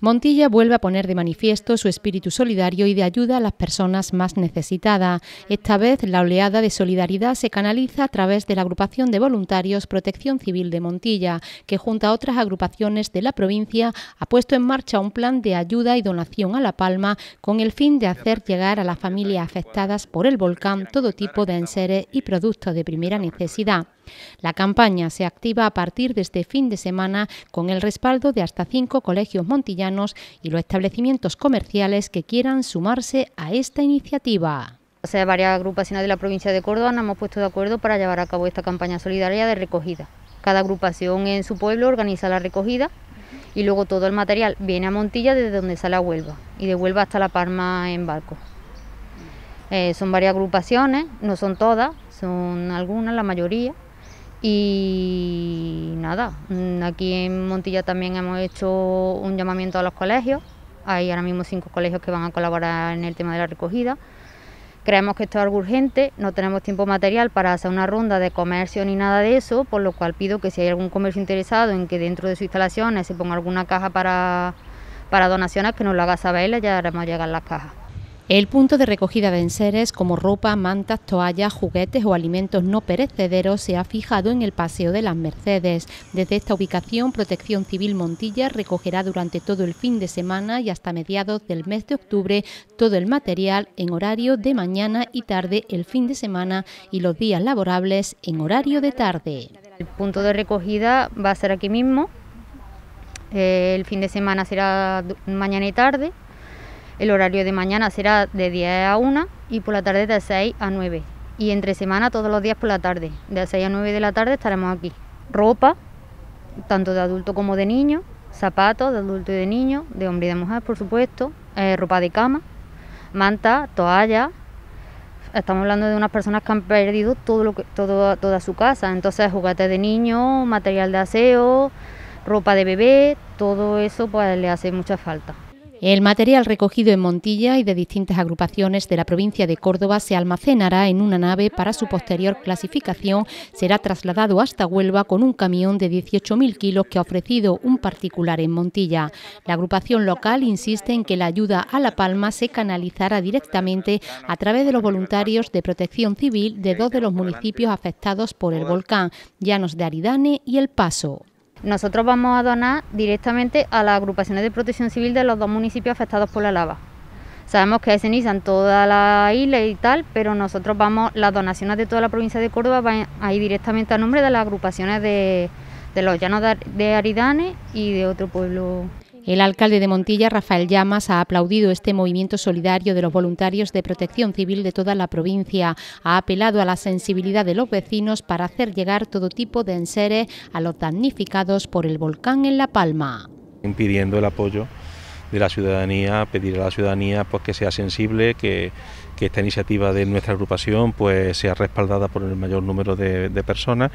Montilla vuelve a poner de manifiesto su espíritu solidario y de ayuda a las personas más necesitadas. Esta vez la oleada de solidaridad se canaliza a través de la agrupación de voluntarios Protección Civil de Montilla, que junto a otras agrupaciones de la provincia ha puesto en marcha un plan de ayuda y donación a La Palma con el fin de hacer llegar a las familias afectadas por el volcán todo tipo de enseres y productos de primera necesidad. La campaña se activa a partir de este fin de semana con el respaldo de hasta cinco colegios montillanos y los establecimientos comerciales que quieran sumarse a esta iniciativa. O sea, varias agrupaciones de la provincia de Córdoba nos hemos puesto de acuerdo para llevar a cabo esta campaña solidaria de recogida. Cada agrupación en su pueblo organiza la recogida y luego todo el material viene a Montilla desde donde sale a Huelva y de Huelva hasta La Palma en barco. Eh, son varias agrupaciones, no son todas, son algunas, la mayoría. Y nada, mm, aquí en Montilla también hemos hecho un llamamiento a los colegios. Hay ahora mismo cinco colegios que van a colaborar en el tema de la recogida. Creemos que esto es algo urgente, no tenemos tiempo material para hacer una ronda de comercio ni nada de eso, por lo cual pido que si hay algún comercio interesado en que dentro de sus instalaciones se ponga alguna caja para, donaciones, que nos lo haga saber y ya haremos llegar las cajas. El punto de recogida de enseres como ropa, mantas, toallas, juguetes o alimentos no perecederos se ha fijado en el Paseo de las Mercedes. Desde esta ubicación, Protección Civil Montilla recogerá durante todo el fin de semana y hasta mediados del mes de octubre todo el material en horario de mañana y tarde el fin de semana y los días laborables en horario de tarde. El punto de recogida va a ser aquí mismo. Eh, el fin de semana será mañana y tarde el horario de mañana será de 10 a 1 y por la tarde de 6 a 9. Y entre semana todos los días por la tarde, de 6 a 9 de la tarde estaremos aquí. Ropa, tanto de adulto como de niño, zapatos de adulto y de niño, de hombre y de mujer, por supuesto, eh, ropa de cama, manta, toalla. Estamos hablando de unas personas que han perdido todo lo que, todo, toda su casa, entonces juguetes de niño, material de aseo, ropa de bebé, todo eso pues le hace mucha falta. El material recogido en Montilla y de distintas agrupaciones de la provincia de Córdoba se almacenará en una nave para su posterior clasificación. Será trasladado hasta Huelva con un camión de 18.000 kilos que ha ofrecido un particular en Montilla. La agrupación local insiste en que la ayuda a La Palma se canalizará directamente a través de los voluntarios de protección civil de dos de los municipios afectados por el volcán, Llanos de Aridane y El Paso. Nosotros vamos a donar directamente a las agrupaciones de protección civil de los dos municipios afectados por la lava. Sabemos que hay ceniza en toda la isla y tal, pero nosotros vamos, las donaciones de toda la provincia de Córdoba van a directamente a nombre de las agrupaciones de, de los llanos de Aridane y de otro pueblo. El alcalde de Montilla, Rafael Llamas, ha aplaudido este movimiento solidario de los voluntarios de protección civil de toda la provincia. Ha apelado a la sensibilidad de los vecinos para hacer llegar todo tipo de enseres a los damnificados por el volcán en La Palma. Impidiendo el apoyo de la ciudadanía, pedir a la ciudadanía pues, que sea sensible, que, esta iniciativa de nuestra agrupación pues, sea respaldada por el mayor número de personas.